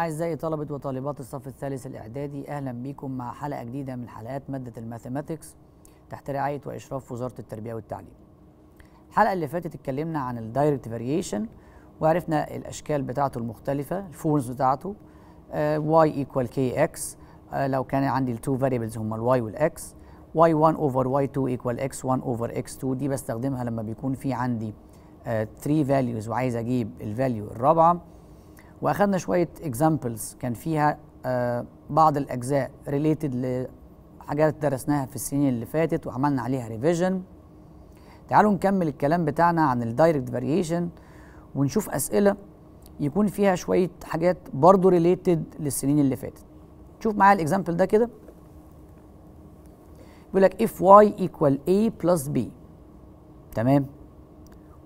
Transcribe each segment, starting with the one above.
أعزائي طلبة وطالبات الصف الثالث الإعدادي أهلا بكم مع حلقة جديدة من حلقات مادة الماثيماتكس تحت رعاية وإشراف وزارة التربية والتعليم. الحلقة اللي فاتت اتكلمنا عن الدايركت فاريشن وعرفنا الأشكال بتاعته المختلفة الفورمز بتاعته uh, y equal kx uh, آه، لو كان عندي التو فاريبلز هما ال وال x y1 over y2 equal x1 over x2 دي بستخدمها لما بيكون في عندي 3 آه، uh, values وعايز أجيب الفاليو الرابعة واخدنا شويه اكزامبلز كان فيها آه، بعض الاجزاء ريليتد لحاجات درسناها في السنين اللي فاتت وعملنا عليها ريفيجن تعالوا نكمل الكلام بتاعنا عن الدايركت فاريشن ونشوف اسئله يكون فيها شويه حاجات برضو ريليتد للسنين اللي فاتت شوف معايا الاكزامبل ده كده بيقول لك if y equal a plus b تمام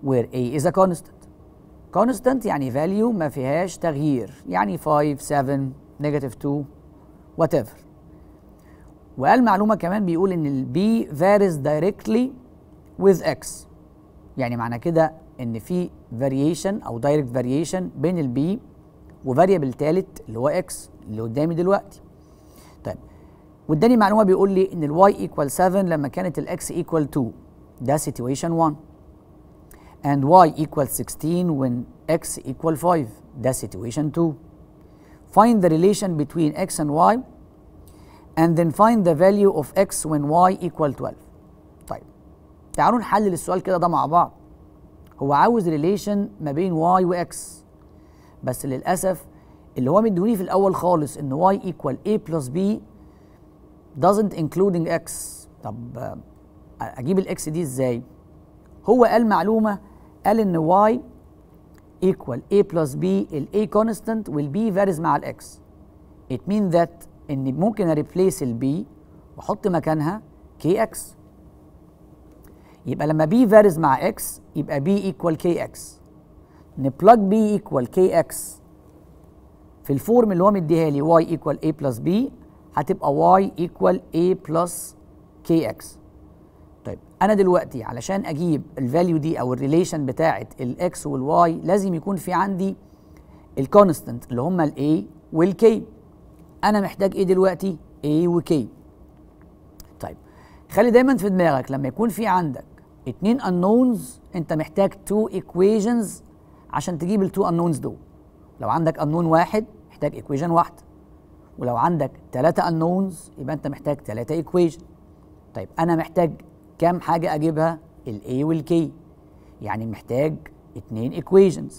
where a is a constant كونستانت يعني فاليو ما فيهاش تغيير يعني 5 7 نيجاتيف 2 وات ايفر وقال معلومه كمان بيقول ان البي فاريز دايركتلي وذ اكس يعني معنى كده ان في فاريشن او دايركت فاريشن بين البي وفاريبل تالت اللي هو اكس اللي قدامي دلوقتي طيب واداني معلومه بيقول لي ان الواي ايكوال 7 لما كانت الاكس ايكوال 2 ده سيتويشن 1 and y equals 16 when x equals 5 that's situation 2. Find the relation between x and y and then find the value of x when y equals 12 طيب تعالوا نحلل السؤال كده ده مع بعض هو عاوز ريليشن ما بين y و x بس للاسف اللي هو مدوني في الاول خالص ان y equal a plus b doesn't including x طب اجيب الاكس دي ازاي هو قال معلومه قال ان واي equal a plus b ال a constant وال b varies مع ال x it mean that ان ممكن اريبليس ال b واحط مكانها kx يبقى لما b varies مع x يبقى b equal kx نبلج b equal kx في الفورم اللي هو مديها لي y equal a plus b هتبقى y equal a plus kx انا دلوقتي علشان اجيب الفاليو دي او الريليشن بتاعه الاكس والواي لازم يكون في عندي الكونستنت اللي هما الاي والكي انا محتاج ايه دلوقتي اي وكي طيب خلي دايما في دماغك لما يكون في عندك اتنين انونز انت محتاج تو ايكويجنز عشان تجيب التو انونز دول لو عندك انون واحد محتاج ايكويجن واحدة ولو عندك تلاتة انونز يبقى انت محتاج تلاتة equation طيب انا محتاج كام حاجة أجيبها الـ A والـ K يعني محتاج اتنين equations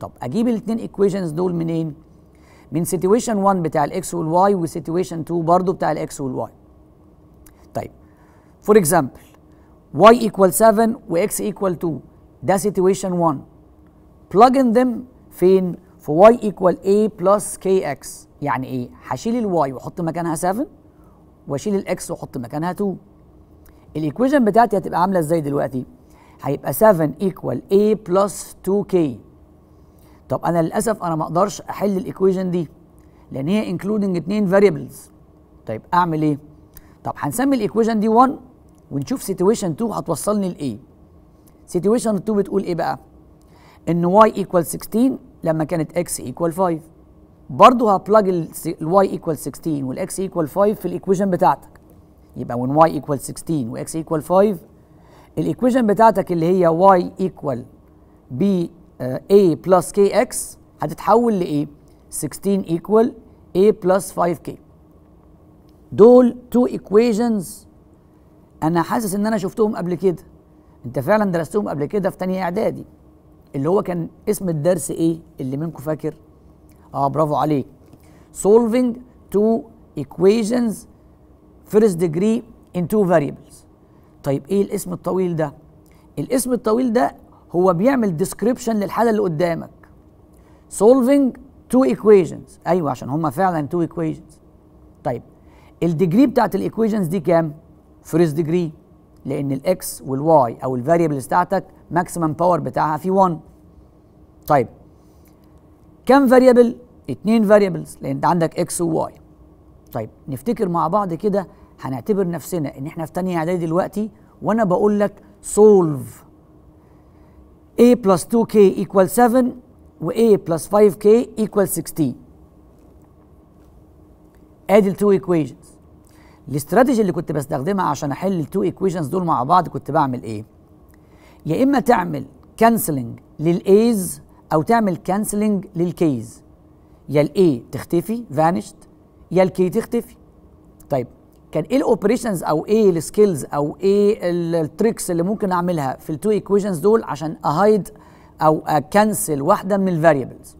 طب أجيب الاتنين equations دول منين؟ من situation 1 بتاع الـ X Y والواي وسيتويشن 2 برضه بتاع الـ X والـ Y طيب فور اكزامبل y equal 7 و x equal 2 ده situation 1 plug in them فين في y equal a plus kx يعني ايه هشيل الـ Y واحط مكانها 7 واشيل الـ X واحط مكانها 2 الايكويشن بتاعتي هتبقى عامله ازاي دلوقتي هيبقى 7 ايكوال a بلس 2k طب انا للاسف انا ما اقدرش احل الايكويشن دي لان هي انكلودنج اتنين فاريبلز طيب اعمل ايه طب هنسمي الايكويشن دي 1 ونشوف سيتويشن 2 هتوصلني لايه سيتويشن 2 بتقول ايه بقى ان y ايكوال 16 لما كانت x ايكوال 5 برضه هبلج ال y ايكوال 16 وال x ايكوال 5 في الايكويشن بتاعتك يبقى when y equal 16 و x equal 5 الايكويشن بتاعتك اللي هي y equal b آه، a plus kx هتتحول لايه 16 equal a plus 5k دول تو equations انا حاسس ان انا شفتهم قبل كده انت فعلا درستهم قبل كده في تانية اعدادي اللي هو كان اسم الدرس ايه اللي منكم فاكر اه برافو عليك solving two equations فيرست ديجري ان تو فاريبلز طيب ايه الاسم الطويل ده الاسم الطويل ده هو بيعمل ديسكريبشن للحاله اللي قدامك solving تو ايكويشنز ايوه عشان هما فعلا تو ايكويشنز طيب الديجري بتاعت الايكويشنز دي كام فيرست ديجري لان الاكس والواي او الفاريبل بتاعتك ماكسيمم باور بتاعها في 1 طيب كم فاريبل اتنين فاريبلز لان انت عندك اكس وواي طيب نفتكر مع بعض كده هنعتبر نفسنا ان احنا في تانية اعدادي دلوقتي وانا بقول لك سولف a plus 2k equal 7 و a plus 5k equal 16 ادي التو ايكويشنز الاستراتيجي اللي كنت بستخدمها عشان احل التو ايكويشنز دول مع بعض كنت بعمل ايه يا اما تعمل كانسلنج للايز او تعمل كانسلنج للكيز يا الاي تختفي فانشت يا الكي تختفي طيب كان ايه الاوبريشنز او ايه السكيلز او ايه التريكس اللي ممكن اعملها في التو ايكويشنز دول عشان اهايد او اكنسل واحده من الفاريبلز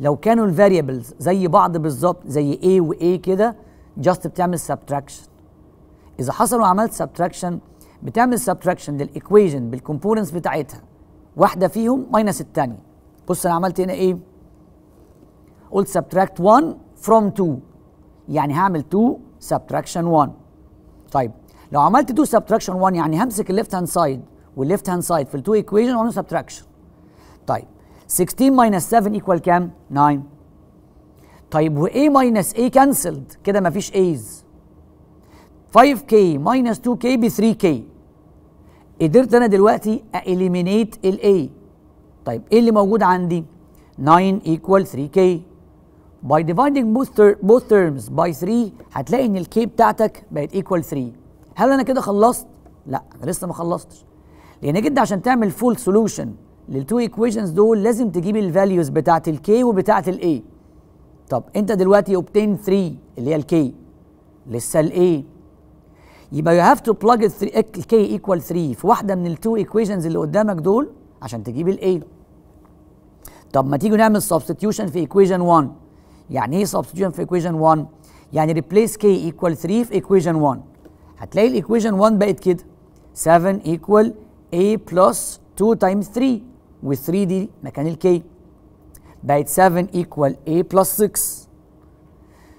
لو كانوا الفاريبلز زي بعض بالظبط زي ايه وايه كده جاست بتعمل سبتراكشن اذا حصل وعملت سبتراكشن بتعمل سبتراكشن للايكويشن بالكومبوننتس بتاعتها واحده فيهم ماينس الثانيه بص انا عملت هنا ايه قلت سبتراكت 1 فروم 2 يعني هعمل 2 سبتراكشن 1 طيب لو عملت 2 سبتراكشن 1 يعني همسك الليفت هاند سايد والليفت هاند سايد في ال 2 ايكويشن واعمل سبتراكشن طيب 16 ماينس 7 ايكوال كام 9 طيب و a ماينس a كانسلد كده مفيش a's 5k ماينس 2k ب 3k قدرت انا دلوقتي اليمينيت ال a طيب ايه اللي موجود عندي 9 ايكوال 3k by dividing both, ter both terms by 3 هتلاقي ان الكي بتاعتك بقت equal 3 هل انا كده خلصت؟ لا انا لسه ما خلصتش لانك انت عشان تعمل فول سولوشن للتو ايكويشنز دول لازم تجيب الفاليوز بتاعت الكي وبتاعت الاي طب انت دلوقتي اوبتين 3 اللي هي الكي لسه الاي يبقى يو هاف تو بلاج الكي ايكوال 3 في واحده من التو ايكويشنز اللي قدامك دول عشان تجيب الاي طب ما تيجي نعمل سبستيوشن في ايكويشن 1 يعني ايه سبستيوشن في ايكويشن 1 يعني ريبليس كي ايكوال 3 في ايكويشن 1 هتلاقي الايكويشن 1 بقت كده 7 ايكوال a بلس 2 تايم 3 و 3 دي مكان الكي بقت 7 ايكوال a بلس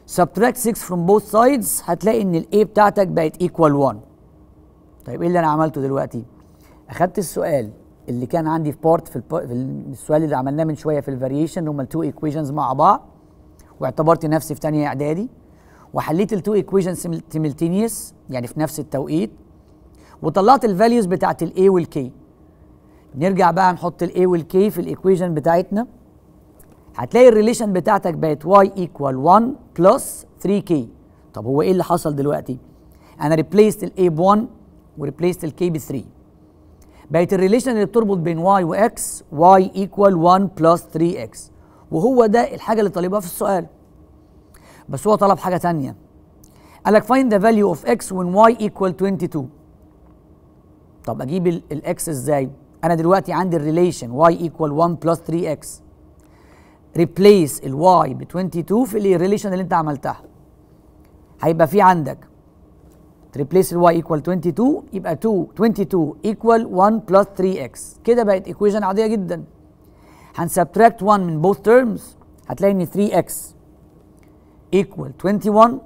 6 subtract 6 from both sides هتلاقي ان ال a بتاعتك بقت equal 1 طيب ايه اللي انا عملته دلوقتي اخدت السؤال اللي كان عندي في بارت في, في السؤال اللي عملناه من شويه في الفاريشن هما التو ايكويشنز مع بعض واعتبرت نفسي في تانية اعدادي وحليت التو ايكويشن سيملتينيوس يعني في نفس التوقيت وطلعت الفاليوز بتاعت الاي والكي نرجع بقى نحط الاي والكي في الايكويشن بتاعتنا هتلاقي الريليشن بتاعتك بقت y equal 1 plus 3k طب هو ايه اللي حصل دلوقتي انا ريبليست الـ a ب 1 وريبليست الـ k ب 3 بقت الريليشن اللي بتربط بين y و x y equal 1 plus 3x وهو ده الحاجه اللي طالبها في السؤال بس هو طلب حاجه تانية قال لك find the value of x when y equal 22 طب اجيب الاكس ازاي انا دلوقتي عندي الريليشن y equal 1 plus 3x ريبليس الواي ب 22 في الريليشن اللي انت عملتها هيبقى في عندك تريبليس الواي ايكوال 22 يبقى 2 22 ايكوال 1 بلس 3 اكس كده بقت ايكويشن عاديه جدا هنسبتراكت 1 من both terms هتلاقي ان 3x equal 21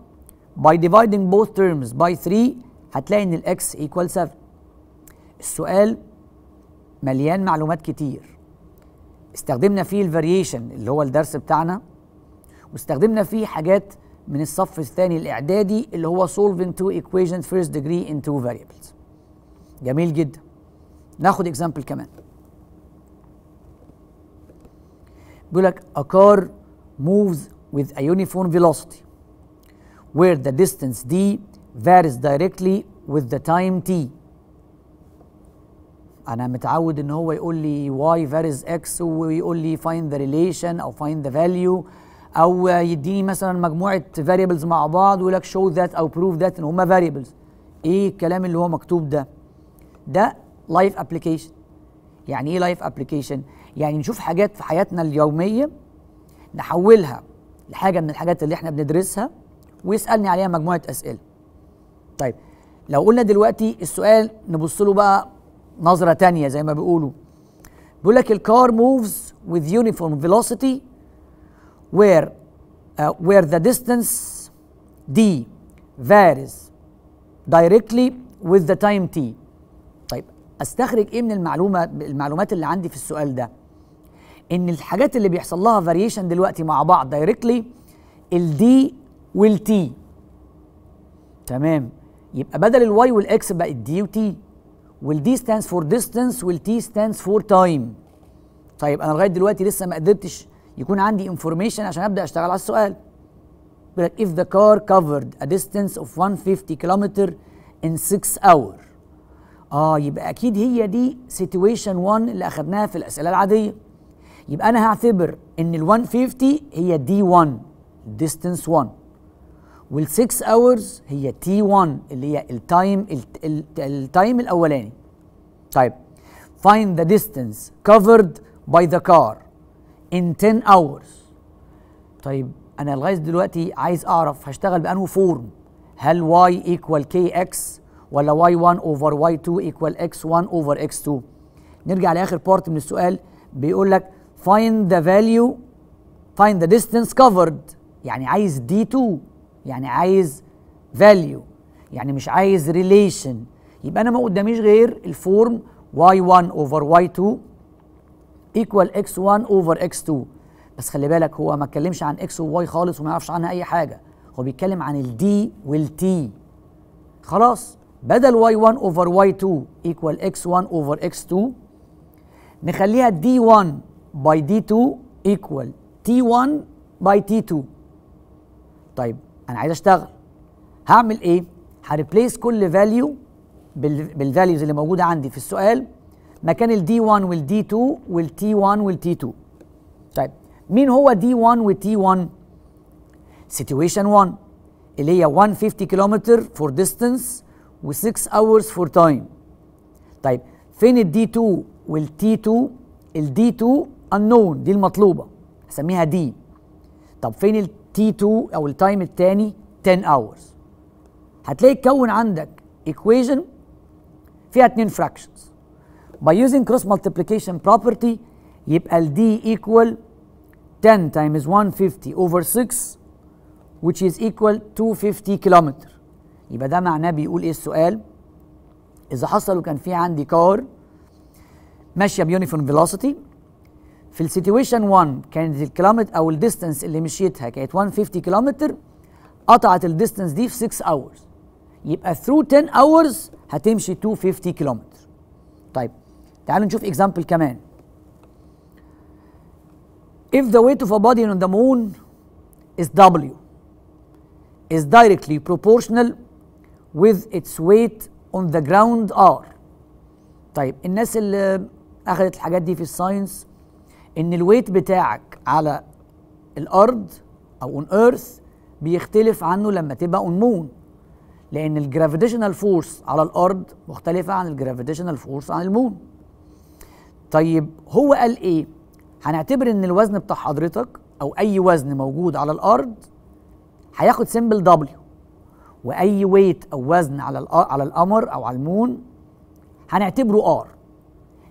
by dividing both terms by 3 هتلاقي ان x equal 7 السؤال مليان معلومات كتير استخدمنا فيه الفاريشن اللي هو الدرس بتاعنا واستخدمنا فيه حاجات من الصف الثاني الاعدادي اللي هو solving two equations first degree in two variables جميل جدا ناخد اكزامبل كمان بيقول لك a car moves with a uniform velocity where the distance d varies directly with the time t انا متعود ان هو يقول لي y varies x ويقول لي find the relation او find the value او يديني مثلا مجموعه variables مع بعض ويقول لك show that او prove that ان هم variables ايه الكلام اللي هو مكتوب ده ده life application. يعني ايه life application. يعني نشوف حاجات في حياتنا اليوميه نحولها لحاجه من الحاجات اللي احنا بندرسها ويسالني عليها مجموعه اسئله طيب لو قلنا دلوقتي السؤال نبص له بقى نظره تانية زي ما بيقولوا بيقول لك الكار موفز وذ يونيفورم فيلوسيتي وير وير ذا ديستانس دي فاريز دايركتلي وذ ذا تايم تي. طيب استخرج ايه من المعلومه المعلومات اللي عندي في السؤال ده ان الحاجات اللي بيحصل لها فاريشن دلوقتي مع بعض دايركتلي الدي والتي تمام يبقى بدل الواي والاكس بقت دي وتي والدي ستاندز فور ديستانس والتي ستاندز فور تايم طيب انا لغايه دلوقتي لسه ما قدرتش يكون عندي انفورميشن عشان ابدا اشتغل على السؤال بيقول لك if the car covered a distance of 150 كيلومتر in 6 hour اه يبقى اكيد هي دي سيتويشن 1 اللي اخدناها في الاسئله العاديه يبقى انا هعتبر ان ال 150 هي دي 1 ديستنس 1 وال 6 اورز هي تي 1 اللي هي التايم التايم الاولاني طيب find the distance covered by the car in 10 hours طيب انا لغايه دلوقتي عايز اعرف هشتغل بانه فورم هل y equal kx ولا y1 over y2 equal x1 over x2 نرجع لاخر بارت من السؤال بيقول لك find the value find the distance covered يعني عايز دي 2 يعني عايز value يعني مش عايز relation يبقى انا ما قداميش غير الفورم y1 over y2 equal x1 over x2 بس خلي بالك هو ما اتكلمش عن x و y خالص وما يعرفش عنها اي حاجه هو بيتكلم عن الدي والتي خلاص بدل y1 over y2 equal x1 over x2 نخليها d1 by d2 equal t1 by t2 طيب انا عايز اشتغل هعمل ايه هريبليس كل فاليو بالفاليوز اللي موجوده عندي في السؤال مكان الدي 1 والدي 2 والتي 1 والتي 2 طيب مين هو دي 1 وتي 1 سيتويشن 1 اللي هي 150 كيلومتر فور ديستانس و6 اورز فور تايم طيب فين الدي 2 والتي 2 الدي 2 unknown دي المطلوبه هسميها دي طب فين التي 2 او التايم الثاني 10 hours هتلاقي اتكون عندك equation فيها اتنين fractions by using cross multiplication property يبقى ال d equal 10 times 150 over 6 which is equal 250 كيلومتر يبقى ده معناه بيقول ايه السؤال اذا حصل وكان في عندي كار ماشيه بيونيفورم فيلوسيتي في السيتويشن 1 كانت الكيلومتر او الديستنس اللي مشيتها كانت 150 كيلومتر قطعت الديستنس دي في 6 اورز يبقى ثرو 10 اورز هتمشي 250 كيلومتر طيب تعالوا نشوف اكزامبل كمان if the weight of a body on the moon is W is directly proportional with its weight on the ground R طيب الناس اللي اخذت الحاجات دي في الساينس ان الويت بتاعك على الارض او اون ايرث بيختلف عنه لما تبقى اون مون لان الجرافيتيشنال فورس على الارض مختلفه عن الجرافيتيشنال فورس عن المون طيب هو قال ايه هنعتبر ان الوزن بتاع حضرتك او اي وزن موجود على الارض هياخد سيمبل دبليو واي ويت او وزن على على القمر او على المون هنعتبره ار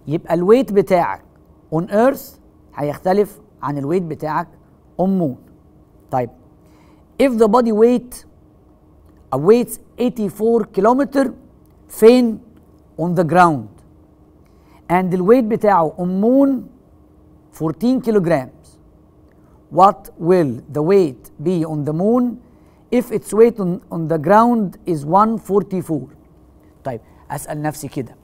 يبقى الويت بتاعك اون ايرث هيختلف عن الويت بتاعك طيب if the body weight awaits 84 كيلومتر فين on the ground and the weight بتاعه on moon 14 kilograms what will the weight be on the moon if its weight on, on the ground is 144 طيب أسأل نفسي كده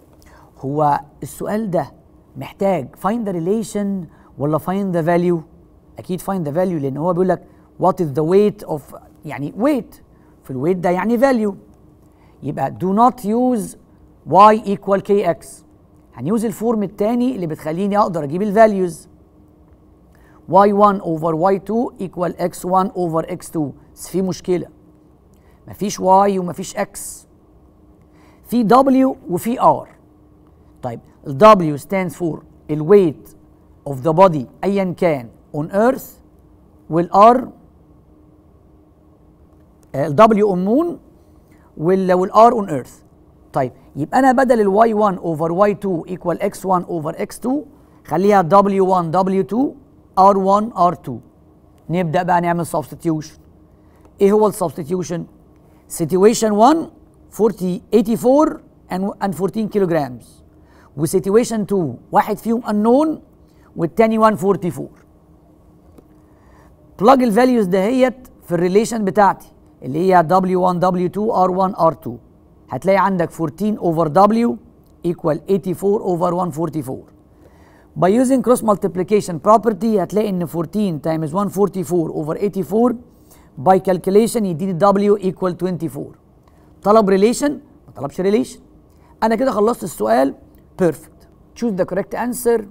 هو السؤال ده محتاج find the relation ولا فايند ذا فاليو اكيد فايند ذا فاليو لان هو بيقول لك وات از ذا ويت اوف يعني ويت في الويت ده يعني فاليو يبقى دو نوت يوز واي ايكوال كي اكس هنيوز الفورم الثاني اللي بتخليني اقدر اجيب الفاليوز y1 over y2 equal x1 over x2 بس في مشكلة مفيش y ومفيش x في w وفي r طيب ال w stands for الويت of the body ايا كان on earth والار on moon وال والار on earth طيب يبقى انا بدل ال y 1 over y 2 equal x 1 over x 2 خليها w 1 w 2 r 1 r 2 نبدا بقى نعمل substitution ايه هو substitution سيتويشن 1 40 84 and 14 كيلو جرامز وسيتويشن 2 واحد فيهم unknown والتاني 144 بلاج الفاليوز دهيت في الريليشن بتاعتي اللي هي W1 W2 R1 R2 هتلاقي عندك 14 over W equal 84 over 144 by using cross multiplication property هتلاقي ان 14 times 144 over 84 by calculation يديني W equal 24 طلب relation ما طلبش relation انا كده خلصت السؤال perfect choose the correct answer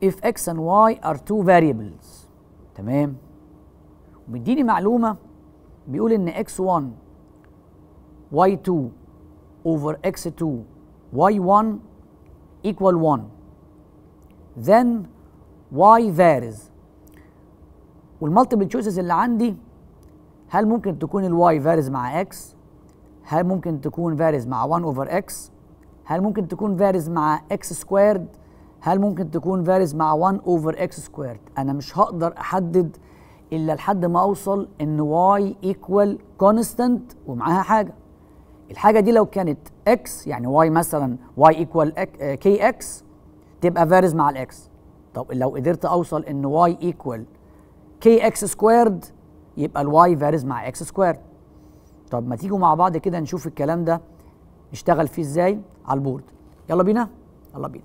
if x and y are two variables تمام ومديني معلومة بيقول إن x1 y2 over x2 y1 equal 1 then y varies والمالتيبل تشويسز اللي عندي هل ممكن تكون الواي فارز مع x هل ممكن تكون فارز مع 1 over x هل ممكن تكون فارز مع x سكويرد هل ممكن تكون فاريز مع 1 اوفر اكس سكويرد انا مش هقدر احدد الا لحد ما اوصل ان واي ايكوال كونستانت ومعاها حاجه الحاجه دي لو كانت اكس يعني واي مثلا واي ايكوال كي اكس تبقى فاريز مع الاكس طب لو قدرت اوصل ان واي ايكوال كي اكس سكويرد يبقى الواي فاريز مع اكس سكويرد طب ما تيجوا مع بعض كده نشوف الكلام ده نشتغل فيه ازاي على البورد يلا بينا يلا بينا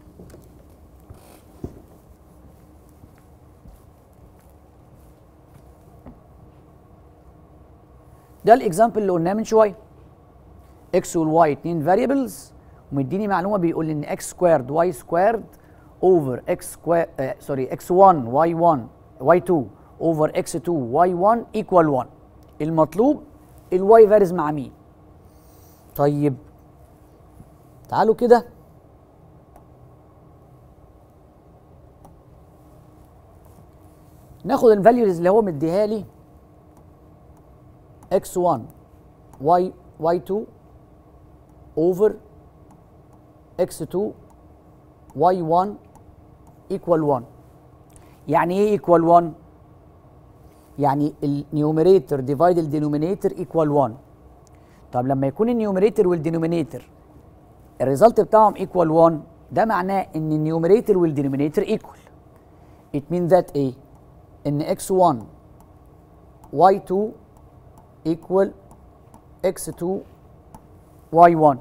ده الاكزامبل اللي قلناه من شويه اكس والواي اتنين فاريبلز ومديني معلومه بيقول لي ان اكس سكويرد واي سكويرد اوفر اكس سوري اكس 1 واي 1 واي 2 اوفر اكس 2 واي 1 ايكوال 1 المطلوب الواي فاريز مع مين طيب تعالوا كده ناخد الفاليوز اللي هو مديها لي x1 y y2 over x2 y1 equal 1 يعني ايه equal 1 يعني النيوميريتور ديفايد denominator equal 1 طب لما يكون النيوميريتور والدينومينيتور الريزلت بتاعهم equal 1 ده معناه ان وال denominator equal it means that ايه ان x1 y2 equal x2 y1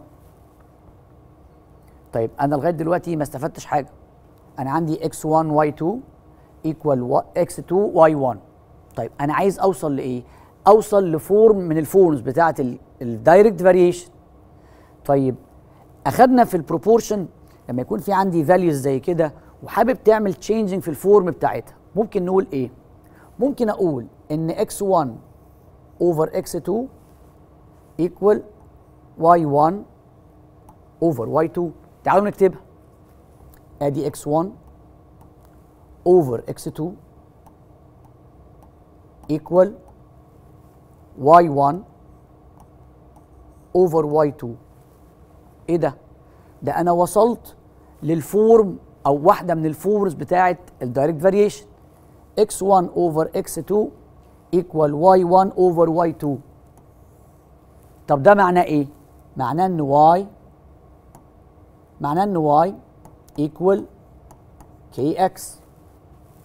طيب انا لغايه دلوقتي ما استفدتش حاجه انا عندي x1 y2 equal x2 y1 طيب انا عايز اوصل لايه اوصل لفورم من الفورمز بتاعه الدايركت فاريشن طيب اخذنا في البروبورشن لما يكون في عندي فاليوز زي كده وحابب تعمل تشينجنج في الفورم بتاعتها ممكن نقول ايه ممكن اقول ان x1 over x2 equal y1 over y2 تعالوا نكتبها ادي x1 over x2 equal y1 over y2 ايه ده؟ ده انا وصلت للفورم او واحده من الفورمز بتاعه الدايركت فاريشن x1 over x2 equal y1 over y2 طب ده معناه ايه؟ معناه ان y معناه ان y equal kx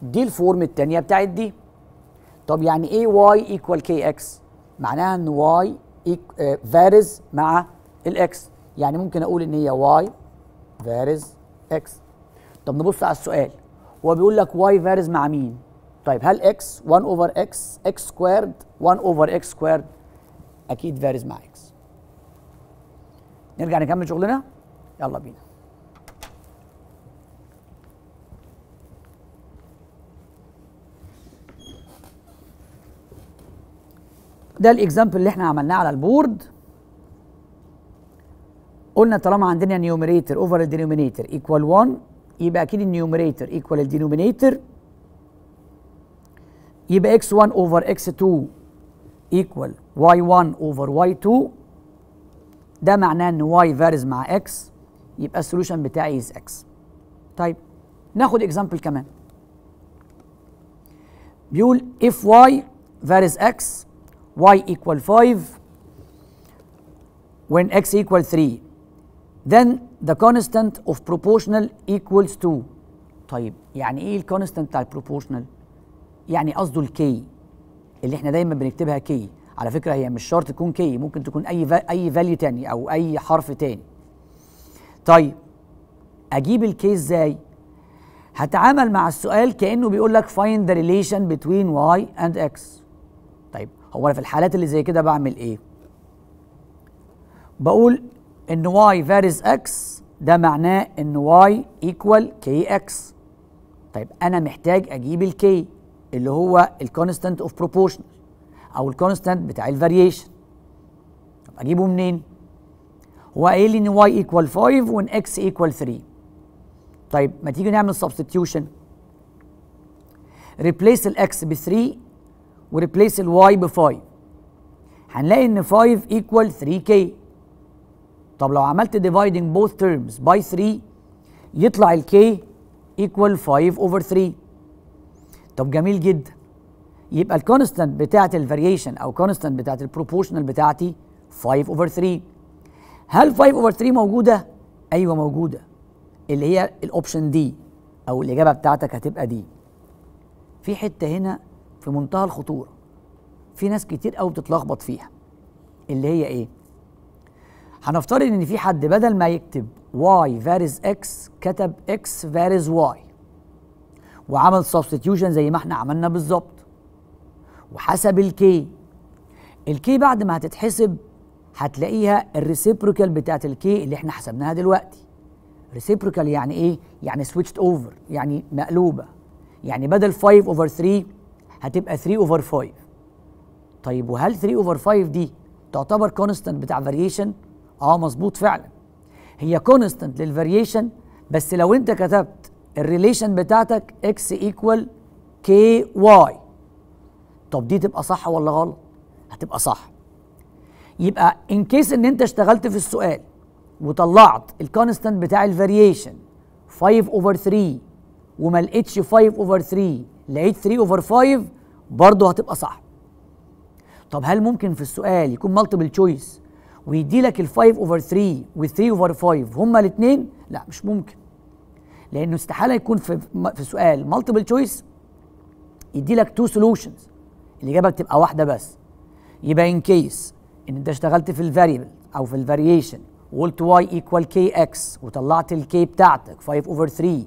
دي الفورم التانية بتاعت دي طب يعني ايه y equal kx؟ معناها ان y فارز آه، مع الاكس يعني ممكن اقول ان هي y فارز x طب نبص على السؤال هو بيقول لك y فارز مع مين؟ طيب هل x 1 over x x squared 1 over x squared اكيد فارز مع x نرجع نكمل شغلنا يلا بينا ده الاكزامبل اللي احنا عملناه على البورد قلنا طالما عندنا نيوميريتر اوفر الدينومينيتر ايكوال 1 يبقى اكيد النيوميريتر ايكوال الدينومينيتر يبقى x1 over x2 equal y1 over y2 ده معناه ان y فارز مع x يبقى السولوشن بتاعي is x طيب ناخد اكزامبل كمان بيقول if y varies x y equal 5 when x equal 3 then the constant of proportional equals 2 طيب يعني ايه الكونستانت بتاع البروبورشنال يعني قصده الكي اللي احنا دايما بنكتبها كي على فكره هي مش شرط تكون كي ممكن تكون اي اي فاليو تاني او اي حرف تاني طيب اجيب الكي ازاي هتعامل مع السؤال كانه بيقول لك فايند ذا ريليشن بتوين واي اند اكس طيب هو انا في الحالات اللي زي كده بعمل ايه بقول ان واي فارز اكس ده معناه ان واي ايكوال كي اكس طيب انا محتاج اجيب الكي اللي هو الكونستانت اوف بروبورشن او الكونستانت بتاع الفاريشن طب اجيبه منين هو قايل لي ان واي ايكوال 5 وان اكس ايكوال 3 طيب ما تيجي نعمل سبستيتيوشن ريبليس الاكس ب 3 وريبليس الواي ب 5 هنلاقي ان 5 ايكوال 3 كي طب لو عملت dividing both terms by 3 يطلع الكي ايكوال 5 over 3 طب جميل جدا يبقى الكونستانت بتاعه الفاريشن او كونستانت بتاعه البروبورشنال بتاعتي 5 اوفر 3 هل 5 اوفر 3 موجوده ايوه موجوده اللي هي الاوبشن دي او الاجابه بتاعتك هتبقى دي في حته هنا في منتهى الخطوره في ناس كتير قوي بتتلخبط فيها اللي هي ايه هنفترض ان في حد بدل ما يكتب y فارز x كتب x فارز y وعمل سبستيوشن زي ما احنا عملنا بالظبط وحسب الكي الكي بعد ما هتتحسب هتلاقيها الريسيبروكال بتاعت الكي اللي احنا حسبناها دلوقتي ريسيبروكال يعني ايه يعني سويتشد اوفر يعني مقلوبه يعني بدل 5 اوفر 3 هتبقى 3 اوفر 5 طيب وهل 3 اوفر 5 دي تعتبر كونستنت بتاع فاريشن اه مظبوط فعلا هي كونستنت للفاريشن بس لو انت كتبت الريليشن بتاعتك اكس ايكوال كي واي طب دي تبقى صح ولا غلط هتبقى صح يبقى ان كيس ان انت اشتغلت في السؤال وطلعت الكونستانت بتاع الفاريشن 5 اوفر 3 وما لقيتش 5 اوفر 3 لقيت 3 اوفر 5 برضه هتبقى صح طب هل ممكن في السؤال يكون مالتيبل تشويس ويدي لك ال 5 اوفر 3 وال 3 اوفر 5 هما الاثنين لا مش ممكن لانه استحاله يكون في في سؤال مالتيبل تشويس يدي لك تو سولوشنز الاجابه بتبقى واحده بس يبقى ان كيس ان انت اشتغلت في الفاريبل او في الفاريشن وقلت واي ايكوال كي اكس وطلعت الكي بتاعتك 5 اوفر 3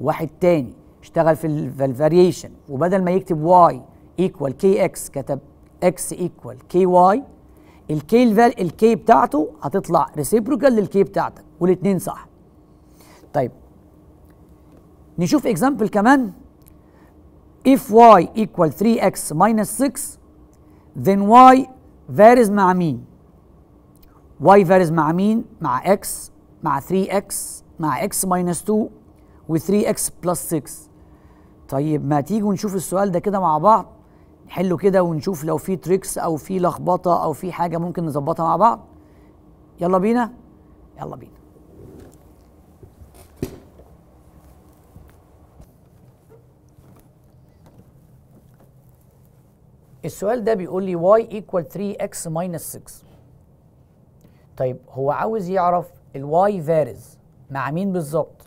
وواحد تاني اشتغل في الفاريشن وبدل ما يكتب واي ايكوال كي اكس كتب اكس ايكوال كي واي الكي الكي بتاعته هتطلع ريسيبروكال للكي بتاعتك والاثنين صح طيب نشوف اكزامبل كمان if y equal 3x minus 6 then y varies مع مين y varies مع مين مع x مع 3x مع x minus 2 و 3x plus 6 طيب ما تيجوا نشوف السؤال ده كده مع بعض نحله كده ونشوف لو في تريكس او في لخبطه او في حاجه ممكن نظبطها مع بعض يلا بينا يلا بينا السؤال ده بيقول لي y equal 3x minus 6 طيب هو عاوز يعرف الواي varies مع مين بالظبط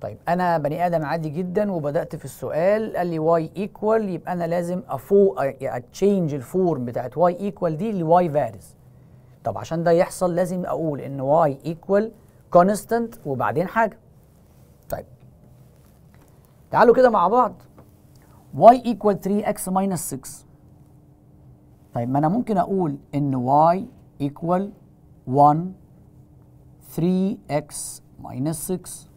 طيب انا بني ادم عادي جدا وبدات في السؤال قال لي واي ايكوال يبقى انا لازم افو اتشينج الفورم بتاعت واي ايكوال دي لواي varies طب عشان ده يحصل لازم اقول ان واي equal كونستنت وبعدين حاجه طيب تعالوا كده مع بعض y equal 3x minus 6 طيب ما انا ممكن اقول ان y equal 1 3x minus 6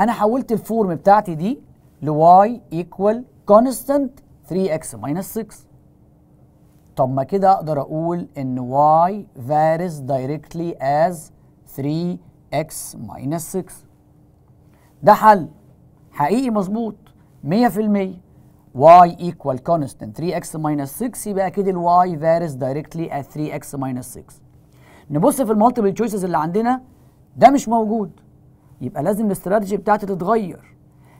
انا حولت الفورم بتاعتي دي ل y equal constant 3x minus 6 طب ما كده اقدر اقول ان y varies directly as 3x minus 6 ده حل حقيقي مظبوط 100% y equal constant 3x minus 6 يبقى اكيد ال y varies directly at 3x minus 6 نبص في المالتيبل تشويسز اللي عندنا ده مش موجود يبقى لازم الاستراتيجي بتاعتي تتغير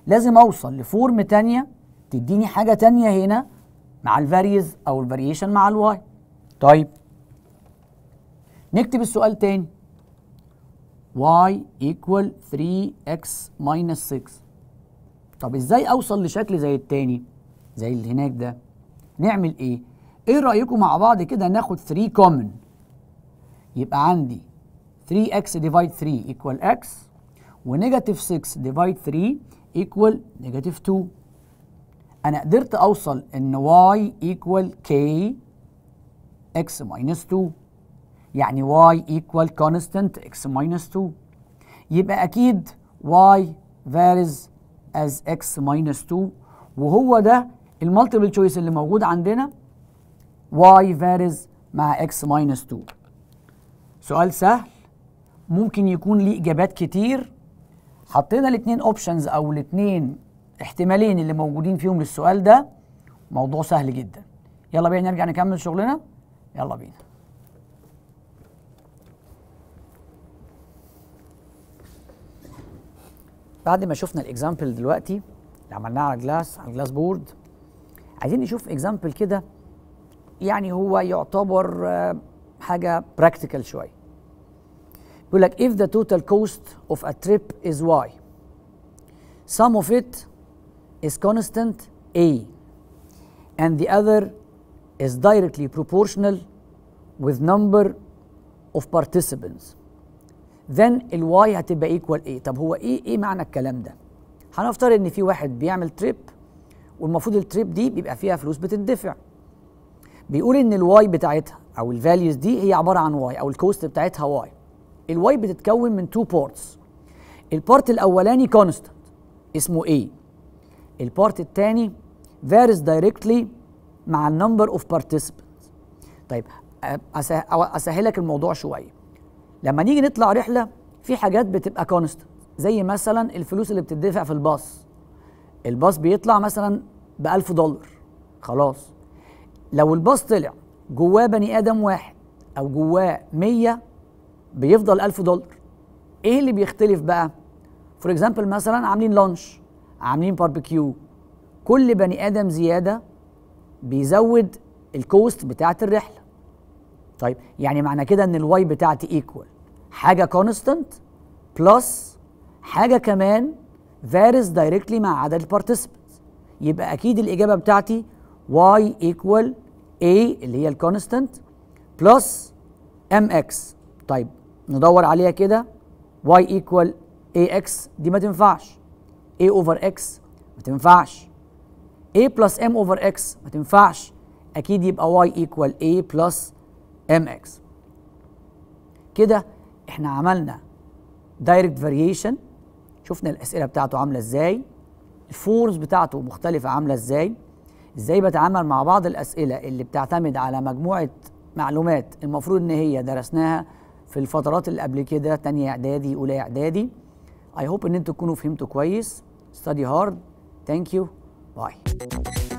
لازم اوصل لفورم ثانيه تديني حاجة ثانيه هنا مع الفاريز او الفاريشن مع الواي طيب نكتب السؤال تاني y equal 3x minus 6 طب ازاي اوصل لشكل زي التاني زي اللي هناك ده نعمل ايه ايه رايكم مع بعض كده ناخد 3 كومن يبقى عندي 3x ديفايد 3 ايكوال x ونيجاتيف 6 ديفايد 3 ايكوال نيجاتيف 2 انا قدرت اوصل ان y ايكوال k x ماينس 2 يعني y ايكوال كونستنت x ماينس 2 يبقى اكيد y varies as x ماينس 2 وهو ده المالتيبل تشويس اللي موجود عندنا y فارز مع x ماينس 2 سؤال سهل ممكن يكون ليه اجابات كتير حطينا الاثنين اوبشنز او الاثنين احتمالين اللي موجودين فيهم للسؤال ده موضوع سهل جدا يلا بينا نرجع نكمل شغلنا يلا بينا بعد ما شفنا الاكزامبل دلوقتي اللي عملناه على جلاس على جلاس بورد عايزين نشوف اكزامبل كده يعني هو يعتبر حاجه براكتيكال شويه بيقول لك if the total cost of a trip is y some of it is constant a and the other is directly proportional with number of participants then ال y هتبقى equal a طب هو ايه ايه معنى الكلام ده هنفترض ان في واحد بيعمل تريب والمفروض التريب دي بيبقى فيها فلوس بتدفع بيقول ان الواي بتاعتها او الفاليوز دي هي عباره عن واي او الكوست بتاعتها واي الواي بتتكون من تو بارتس البارت الاولاني كونستانت اسمه اي البارت الثاني varies دايركتلي مع النمبر اوف participants طيب اسهلك الموضوع شويه لما نيجي نطلع رحله في حاجات بتبقى كونستانت زي مثلا الفلوس اللي بتدفع في الباص الباص بيطلع مثلا ب 1000 دولار خلاص لو الباص طلع جواه بني ادم واحد او جواه 100 بيفضل 1000 دولار ايه اللي بيختلف بقى فور اكزامبل مثلا عاملين لانش عاملين باربيكيو كل بني ادم زياده بيزود الكوست بتاعه الرحله طيب يعني معنى كده ان الواي بتاعتي ايكوال حاجه كونستنت بلس حاجه كمان فارس دايركتلي مع عدد البارتيسيبنت يبقى اكيد الاجابه بتاعتي y equal a اللي هي الكونستانت بلس ام اكس طيب ندور عليها كده y ايكوال ax دي ما تنفعش a over x ما تنفعش a plus m over x ما تنفعش اكيد يبقى y equal a plus mx كده احنا عملنا دايركت فاريشن شفنا الاسئله بتاعته عامله ازاي الفورس بتاعته مختلفه عامله ازاي ازاي بتعامل مع بعض الاسئله اللي بتعتمد على مجموعه معلومات المفروض ان هي درسناها في الفترات اللي قبل كده تانية اعدادي اولى اعدادي I hope ان انتوا تكونوا فهمتوا كويس study hard thank you bye